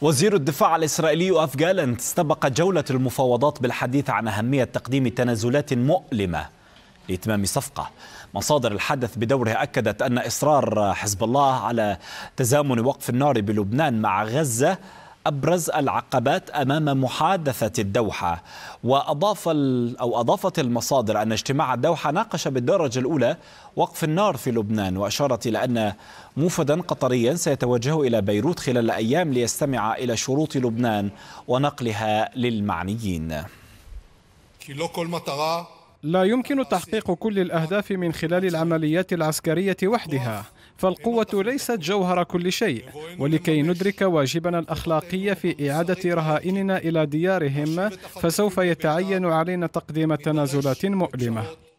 وزير الدفاع الإسرائيلي أف جالنت استبق جولة المفاوضات بالحديث عن أهمية تقديم تنازلات مؤلمة لإتمام صفقة مصادر الحدث بدوره أكدت أن إصرار حزب الله على تزامن وقف النار بلبنان مع غزة ابرز العقبات امام محادثه الدوحه واضاف او اضافت المصادر ان اجتماع الدوحه ناقش بالدرجه الاولى وقف النار في لبنان واشارت الى ان موفدا قطريا سيتوجه الى بيروت خلال ايام ليستمع الى شروط لبنان ونقلها للمعنيين. لا يمكن تحقيق كل الاهداف من خلال العمليات العسكريه وحدها فالقوة ليست جوهر كل شيء ولكي ندرك واجبنا الأخلاقي في إعادة رهائننا إلى ديارهم فسوف يتعين علينا تقديم تنازلات مؤلمة